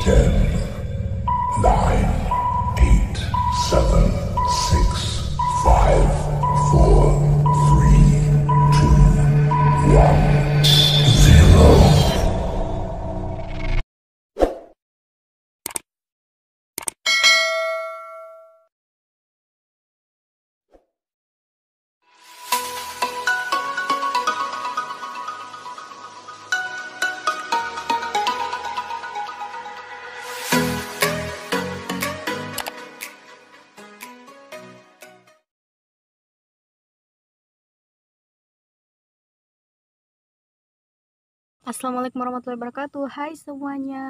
Ten, nine, eight, seven, six. Assalamualaikum warahmatullahi wabarakatuh Hai semuanya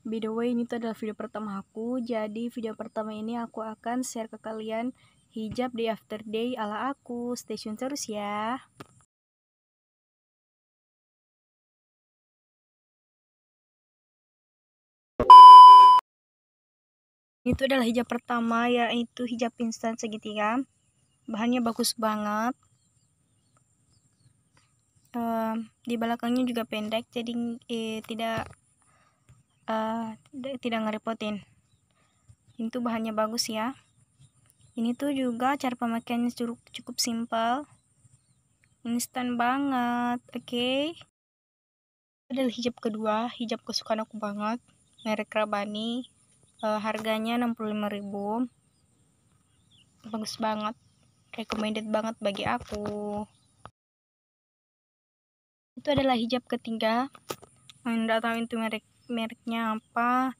By the way ini tuh adalah video pertama aku Jadi video pertama ini aku akan share ke kalian Hijab day after day ala aku Stay tune terus ya Itu adalah hijab pertama yaitu hijab instan segitiga Bahannya bagus banget di belakangnya juga pendek jadi eh, tidak uh, tidak ngerepotin itu bahannya bagus ya ini tuh juga cara pemakaiannya cukup, cukup simpel instan banget oke okay? adalah hijab kedua hijab kesukaan aku banget merek Rabani uh, harganya 65000 bagus banget recommended banget bagi aku itu adalah hijab ketiga nggak tahu itu merek mereknya apa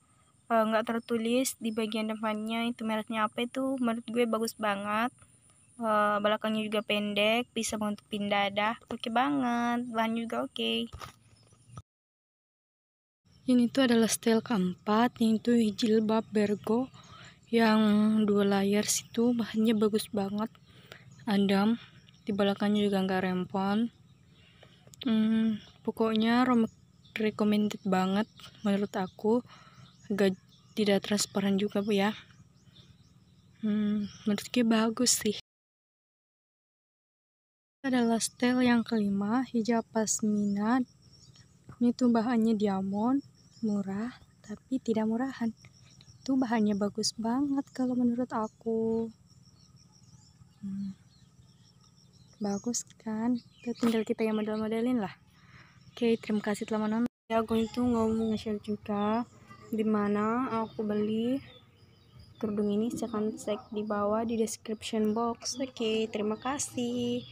eh, nggak uh, tertulis di bagian depannya itu mereknya apa itu menurut gue bagus banget uh, belakangnya juga pendek bisa untuk pindah dah oke okay banget bahan juga oke okay. ini tuh adalah style keempat ini tuh jilbab bergo yang dua layar situ bahannya bagus banget adam di belakangnya juga nggak rempon Hmm, pokoknya recommended banget menurut aku. Gak tidak transparan juga bu ya. Hmm, menurutku bagus sih. Adalah style yang kelima, hijab pasmina. Ini tuh bahannya diamond, murah, tapi tidak murahan. Itu bahannya bagus banget kalau menurut aku. Hmm bagus kan itu tinggal kita yang model-modelin lah oke okay, terima kasih telah menonton ya aku itu ngomong share juga dimana aku beli kerudung ini silahkan cek di bawah di description box oke okay, terima kasih